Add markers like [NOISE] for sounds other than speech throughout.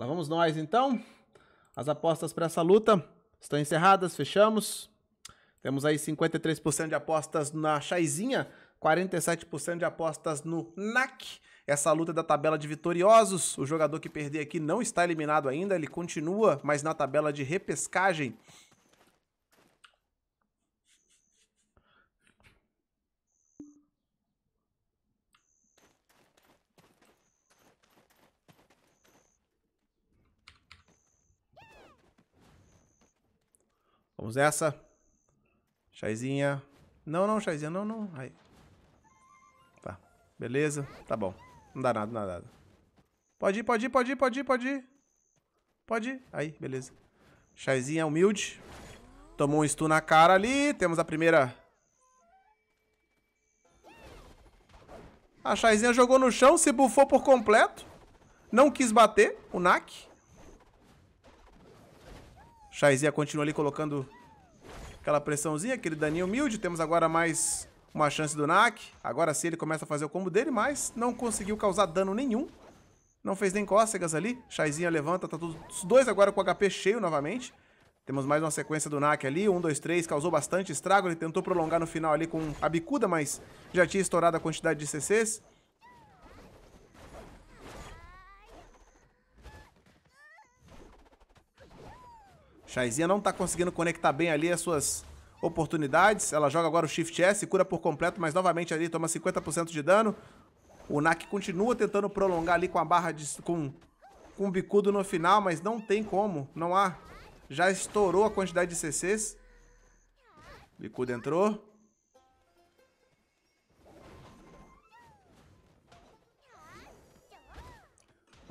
Lá vamos nós, então. As apostas para essa luta estão encerradas, fechamos. Temos aí 53% de apostas na Chaizinha, 47% de apostas no NAC. Essa luta é da tabela de vitoriosos. O jogador que perder aqui não está eliminado ainda, ele continua, mas na tabela de repescagem. Vamos nessa. Chazinha. Não, não, chazinha, não, não. Aí. Tá. Beleza. Tá bom. Não dá nada, não dá nada. Pode ir, pode ir, pode ir, pode ir, pode ir. Pode ir. Aí, beleza. Chazinha humilde. Tomou um stun na cara ali. Temos a primeira... A Chazinha jogou no chão, se bufou por completo. Não quis bater o Nak. Shaizia continua ali colocando aquela pressãozinha, aquele daninho humilde. Temos agora mais uma chance do Nak. Agora sim ele começa a fazer o combo dele, mas não conseguiu causar dano nenhum. Não fez nem cócegas ali. Shaizinha levanta, tá todos Os dois agora com HP cheio novamente. Temos mais uma sequência do Nak ali. Um, dois, três. Causou bastante estrago. Ele tentou prolongar no final ali com a bicuda, mas já tinha estourado a quantidade de CCs. Shaizinha não tá conseguindo conectar bem ali as suas oportunidades. Ela joga agora o Shift S, cura por completo, mas novamente ali toma 50% de dano. O Nak continua tentando prolongar ali com a barra de... com o bicudo no final, mas não tem como, não há. Já estourou a quantidade de CCs. Bicudo entrou.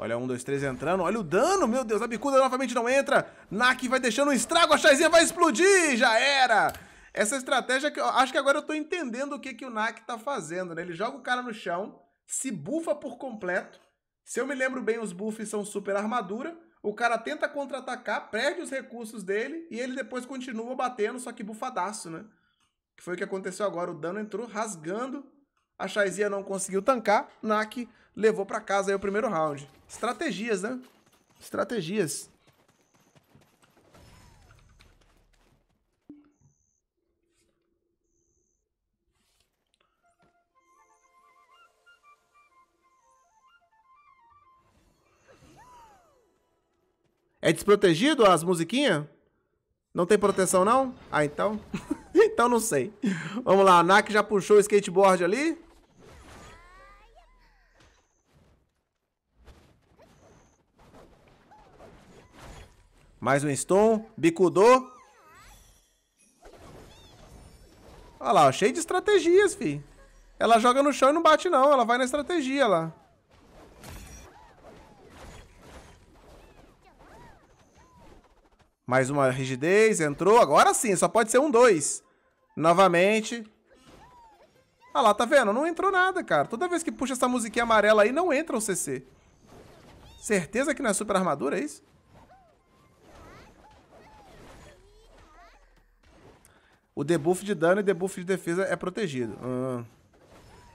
Olha, um, dois, três entrando. Olha o dano, meu Deus. A bicuda novamente não entra. Nak vai deixando um estrago. A Shaizinha vai explodir. Já era. Essa estratégia que eu acho que agora eu tô entendendo o que, que o Nak tá fazendo, né? Ele joga o cara no chão, se bufa por completo. Se eu me lembro bem, os buffs são super armadura. O cara tenta contra-atacar, perde os recursos dele e ele depois continua batendo, só que bufadaço, né? Que foi o que aconteceu agora. O dano entrou rasgando. A Shaizinha não conseguiu tancar. Nak levou para casa aí o primeiro round. Estratégias, né? Estratégias. É desprotegido as musiquinhas? Não tem proteção, não? Ah, então. [LAUGHS] então não sei. Vamos lá, a NAC já puxou o skateboard ali. Mais um stun. Bicudou. Olha lá, cheio de estratégias, fi. Ela joga no chão e não bate, não. Ela vai na estratégia lá. Mais uma rigidez. Entrou. Agora sim. Só pode ser um, dois. Novamente. Olha lá, tá vendo? Não entrou nada, cara. Toda vez que puxa essa musiquinha amarela aí, não entra o CC. Certeza que não é super armadura, é isso? O debuff de dano e debuff de defesa é protegido. Hum.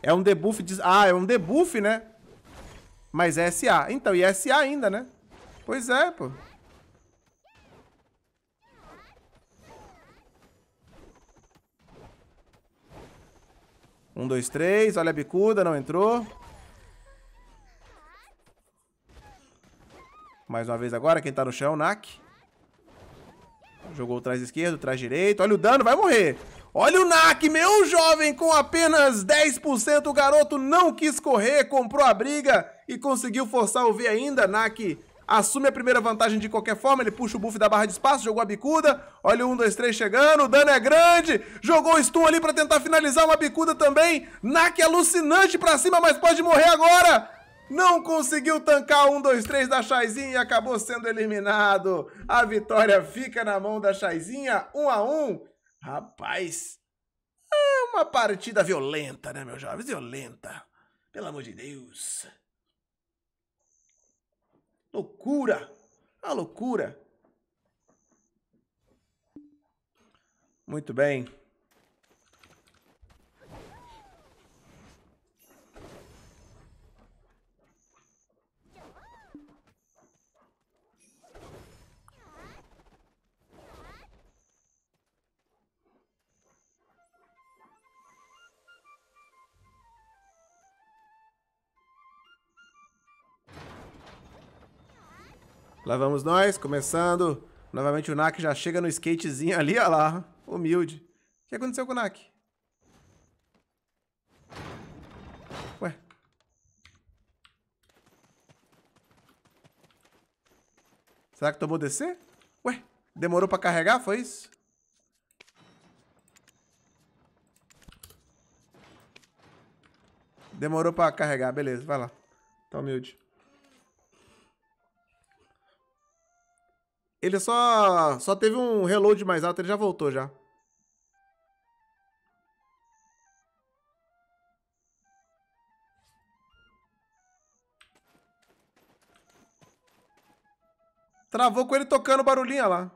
É um debuff de... Ah, é um debuff, né? Mas é SA. Então, e é SA ainda, né? Pois é, pô. Um, dois, três. Olha a bicuda, não entrou. Mais uma vez agora, quem tá no chão, Nak. Jogou o trás esquerdo, trás direito. Olha o dano, vai morrer. Olha o Nak, meu jovem, com apenas 10%. O garoto não quis correr, comprou a briga e conseguiu forçar o V ainda. Nak assume a primeira vantagem de qualquer forma, ele puxa o buff da barra de espaço, jogou a bicuda, olha o 1, 2, 3 chegando, o dano é grande, jogou o stun ali pra tentar finalizar uma bicuda também, Nak é alucinante pra cima, mas pode morrer agora, não conseguiu tancar o 1, 2, 3 da Chaizinha e acabou sendo eliminado. A vitória fica na mão da Chaizinha, 1 a 1. Rapaz, é uma partida violenta, né, meus jovens? Violenta. Pelo amor de Deus. Loucura. Uma loucura. Muito bem. Lá vamos nós, começando. Novamente o Nak já chega no skatezinho ali, olha lá. Humilde. O que aconteceu com o Nak? Ué. Será que tomou descer? Ué, demorou pra carregar, foi isso? Demorou pra carregar, beleza, vai lá. Tá humilde. Ele só, só teve um reload mais alto, ele já voltou já. Travou com ele tocando barulhinha lá.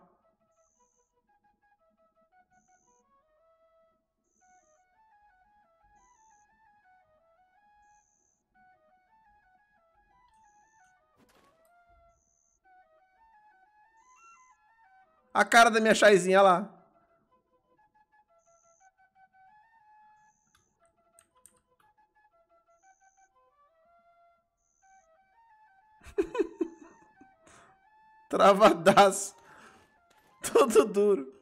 A cara da minha chaizinha, olha lá. [LAUGHS] Travadaço. Todo duro.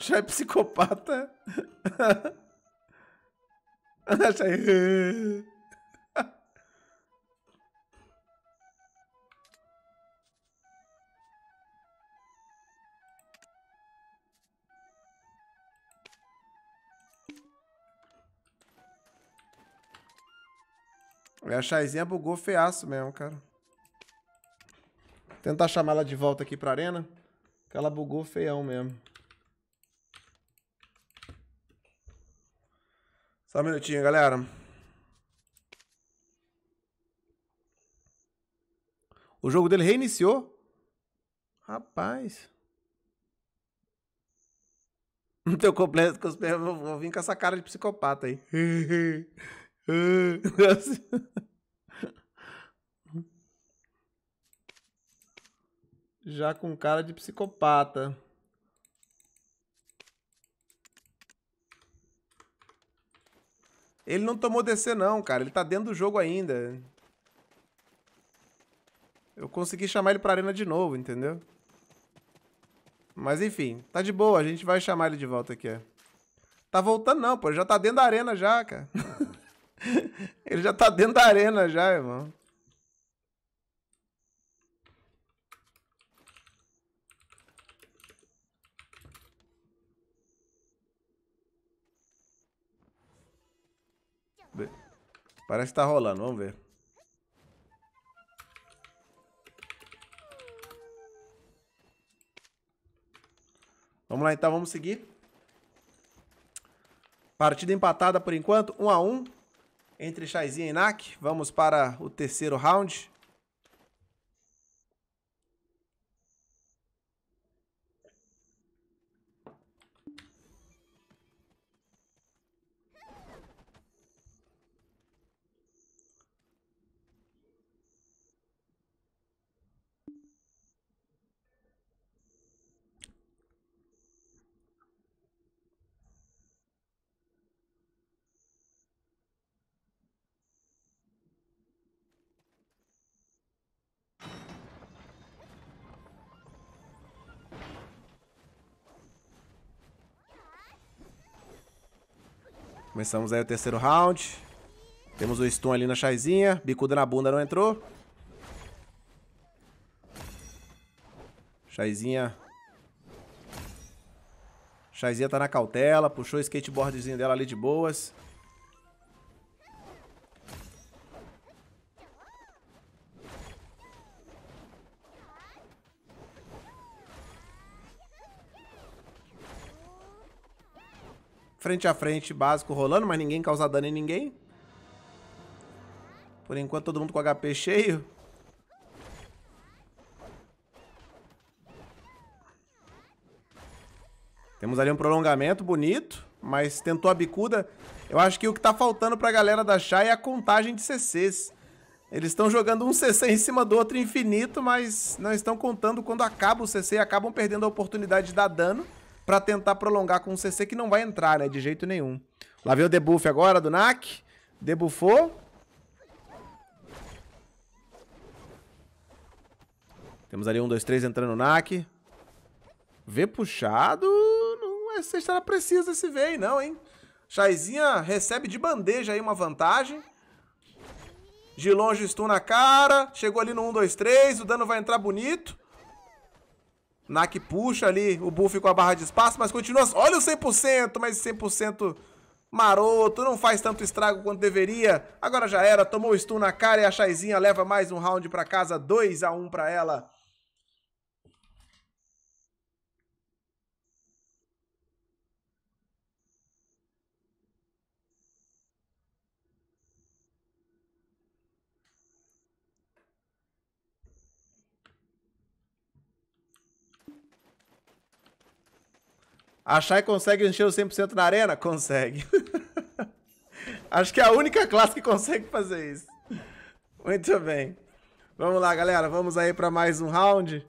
Já é psicopata? [LAUGHS] Já é... A Shaizinha bugou feaço mesmo, cara. Tentar chamar ela de volta aqui pra arena. Que ela bugou feião mesmo. Só um minutinho, galera. O jogo dele reiniciou? Rapaz. [LAUGHS] Não teu complexo que eu vou vir com essa cara de psicopata aí. [LAUGHS] [LAUGHS] Já com cara de psicopata. Ele não tomou DC não, cara. Ele tá dentro do jogo ainda. Eu consegui chamar ele pra arena de novo, entendeu? Mas enfim, tá de boa. A gente vai chamar ele de volta aqui, ó. É. Tá voltando não, pô. já tá dentro da arena já, cara. [LAUGHS] [LAUGHS] Ele já tá dentro da arena já, irmão. Parece que tá rolando, vamos ver. Vamos lá então, vamos seguir. Partida empatada por enquanto, 1 um a 1 um entre Chazinha e Inak. Vamos para o terceiro round. Começamos aí o terceiro round. Temos o stun ali na chaizinha. Bicuda na bunda não entrou. Chazinha, Chazinha tá na cautela. Puxou o skateboardzinho dela ali de boas. frente a frente básico rolando, mas ninguém causa dano em ninguém. Por enquanto todo mundo com HP cheio. Temos ali um prolongamento bonito, mas tentou a bicuda. Eu acho que o que tá faltando pra galera da Shai é a contagem de CCs. Eles estão jogando um CC em cima do outro infinito, mas não estão contando quando acaba o CC e acabam perdendo a oportunidade de dar dano para tentar prolongar com um CC que não vai entrar, né? De jeito nenhum. Lá veio o debuff agora do Nak. Debuffou. Temos ali um, dois, três entrando no Nak. V puxado. Não é sexta precisa esse ver aí, não, hein? Chaizinha recebe de bandeja aí uma vantagem. De longe, stun na cara. Chegou ali no 1, 2, 3. O dano vai entrar bonito. Nak puxa ali o buff com a barra de espaço, mas continua... Assim. Olha o 100%, mas 100% maroto, não faz tanto estrago quanto deveria. Agora já era, tomou o stun na cara e a Chaizinha leva mais um round pra casa, 2 a 1 um pra ela. A Shai consegue encher o 100% na arena? Consegue. [LAUGHS] Acho que é a única classe que consegue fazer isso. Muito bem. Vamos lá, galera. Vamos aí para mais um round.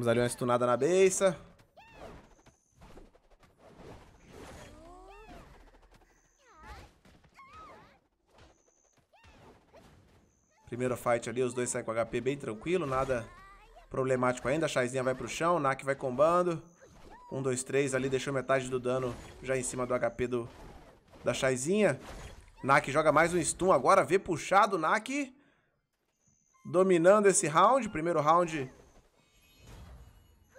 Temos ali uma stunada na beça. Primeiro fight ali, os dois saem com HP bem tranquilo, nada problemático ainda. A Shaizinha vai pro chão, o Nak vai combando. Um, dois, três ali, deixou metade do dano já em cima do HP do, da Shaizinha. Nak joga mais um stun agora, vê puxado o Nak. Dominando esse round, primeiro round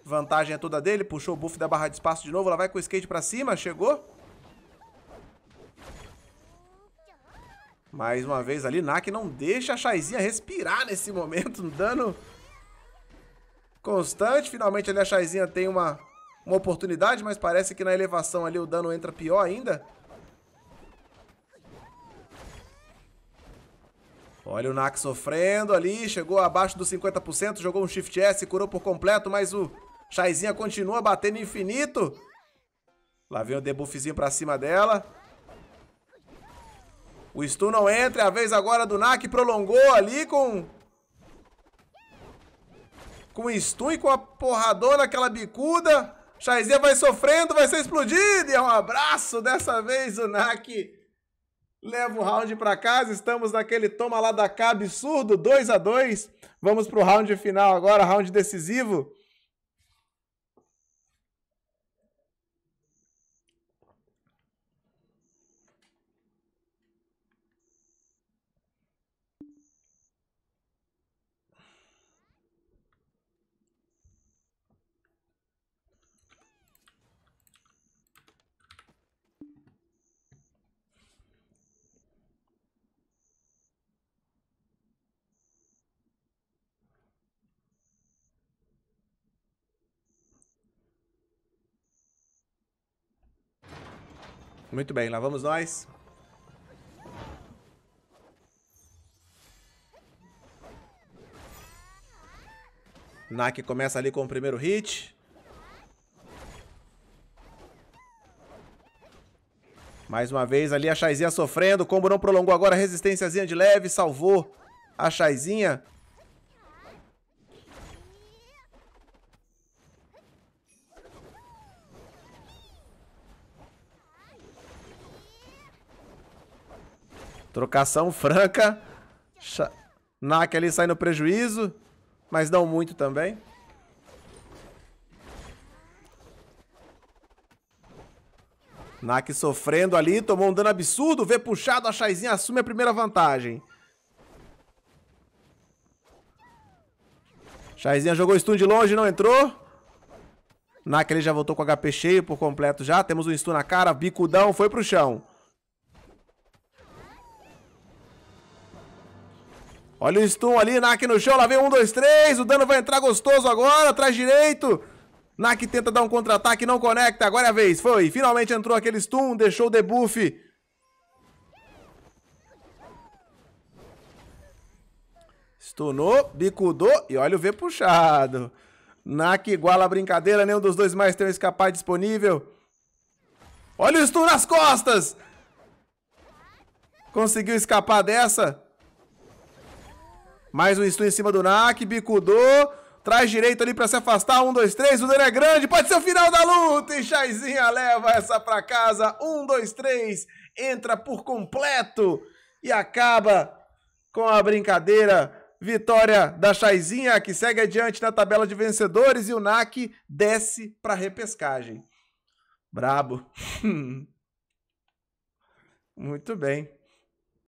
Vantagem é toda dele, puxou o buff da barra de espaço de novo, ela vai com o skate pra cima, chegou. Mais uma vez ali, Nak não deixa a Shaizinha respirar nesse momento, um dano constante. Finalmente ali a Shaizinha tem uma, uma oportunidade, mas parece que na elevação ali o dano entra pior ainda. Olha o Nak sofrendo ali, chegou abaixo dos 50%, jogou um Shift S, curou por completo, mas o Chaizinha continua batendo infinito. Lá vem o debuffzinho pra cima dela. O Stu não entra. É a vez agora do Nak. Prolongou ali com... Com o Stu e com a porradona, aquela bicuda. Chaizinha vai sofrendo, vai ser explodida. E é um abraço. Dessa vez o Nak leva o round para casa. Estamos naquele toma lá da cá absurdo, 2 a 2 Vamos pro round final agora, round decisivo. Muito bem, lá vamos nós. Nak começa ali com o primeiro hit. Mais uma vez ali a Chaizinha sofrendo. O combo não prolongou agora. Resistênciazinha de leve. Salvou a Chaizinha. Trocação franca. Nak ali sai no prejuízo. Mas não muito também. Nak sofrendo ali, tomou um dano absurdo, vê puxado, a Shaizinha assume a primeira vantagem. Shaizinha jogou stun de longe, não entrou. Nak ele já voltou com HP cheio por completo já, temos um stun na cara, bicudão, foi pro chão. Olha o stun ali, Nak no chão, lá vem um, dois, três, o dano vai entrar gostoso agora, atrás direito. Nak tenta dar um contra-ataque, não conecta, agora é a vez, foi. Finalmente entrou aquele stun, deixou o debuff. Stunou, bicudou e olha o V puxado. Nak iguala a brincadeira, nenhum dos dois mais tem um escapar disponível. Olha o stun nas costas! Conseguiu escapar dessa. Mais um stun em cima do Nak, bicudou. Traz direito ali pra se afastar. Um, dois, três. O dano é grande. Pode ser o final da luta. E Chaizinha leva essa pra casa. Um, dois, três. Entra por completo. E acaba com a brincadeira. Vitória da Chaizinha, que segue adiante na tabela de vencedores. E o NAC desce pra repescagem. Brabo. [LAUGHS] Muito bem.